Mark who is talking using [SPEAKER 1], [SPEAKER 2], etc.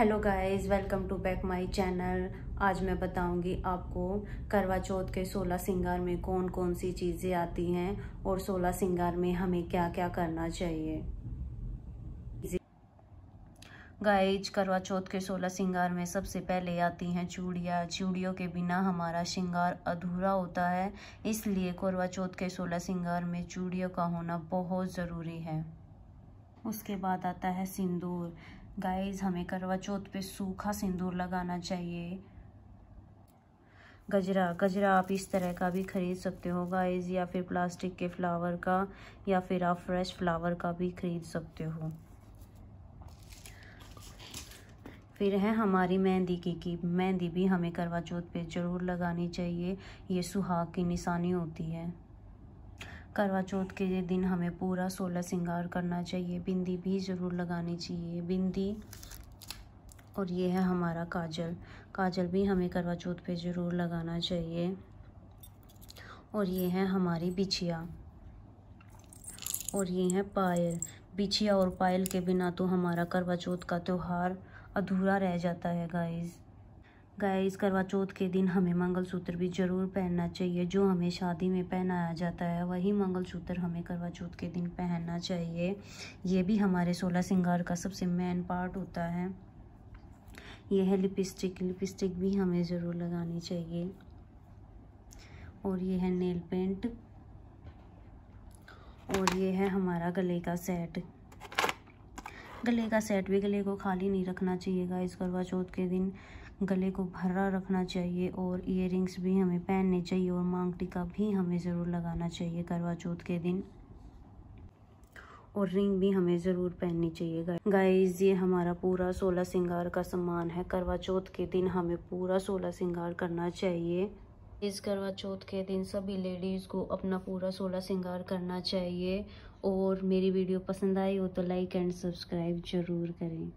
[SPEAKER 1] hello guys welcome to back my channel आज मैं बताऊंगी आपको करवा चौथ के सोलह सिंगार में कौन कौन सी चीज़ें आती हैं और सोलह सिंगार में हमें क्या क्या करना चाहिए गाइज करवा चौथ के सोलह सिंगार में सबसे पहले आती हैं चूड़ियाँ चूड़ियों के बिना हमारा श्रृंगार अधूरा होता है इसलिए करवा चौथ के सोलह सिंगार में चूड़ियों का होना बहुत ज़रूरी है उसके बाद आता है सिंदूर गाइस हमें करवा चौथ पे सूखा सिंदूर लगाना चाहिए गजरा गजरा आप इस तरह का भी खरीद सकते हो गाइस या फिर प्लास्टिक के फ्लावर का या फिर आप फ्रेश फ्लावर का भी खरीद सकते हो फिर है हमारी मेहंदी की की मेहंदी भी हमें करवा चौथ पे ज़रूर लगानी चाहिए ये सुहाग की निशानी होती है करवा चौथ के दिन हमें पूरा सोलह सिंगार करना चाहिए बिंदी भी ज़रूर लगानी चाहिए बिंदी और ये है हमारा काजल काजल भी हमें करवा चौथ पे ज़रूर लगाना चाहिए और ये है हमारी बिछिया और ये है पायल बिछिया और पायल के बिना तो हमारा करवा चौथ का त्यौहार अधूरा रह जाता है गाइज़ गाइस करवा चौथ के दिन हमें मंगलसूत्र भी ज़रूर पहनना चाहिए जो हमें शादी में पहनाया जाता है वही मंगलसूत्र हमें करवा चौथ के दिन पहनना चाहिए ये भी हमारे सोलह सिंगार का सबसे मेन पार्ट होता है यह है लिपस्टिक लिपस्टिक भी हमें ज़रूर लगानी चाहिए और यह है नेल पेंट और ये है हमारा गले का सेट गले का सेट भी गले को खाली नहीं रखना चाहिएगा इस करवा चौथ के दिन गले को भरा रखना चाहिए और इयर भी हमें पहनने चाहिए और मांग टीका भी हमें ज़रूर लगाना चाहिए करवा चौथ के दिन और रिंग भी हमें ज़रूर पहननी चाहिए गाइस ये हमारा पूरा सोलह सिंगार का सामान है करवा चौथ के दिन हमें पूरा सोलह सिंगार करना चाहिए इस करवा चौथ के दिन सभी लेडीज़ को अपना पूरा सोलह श्रृंगार करना चाहिए और मेरी वीडियो पसंद आई हो तो लाइक एंड सब्सक्राइब ज़रूर करें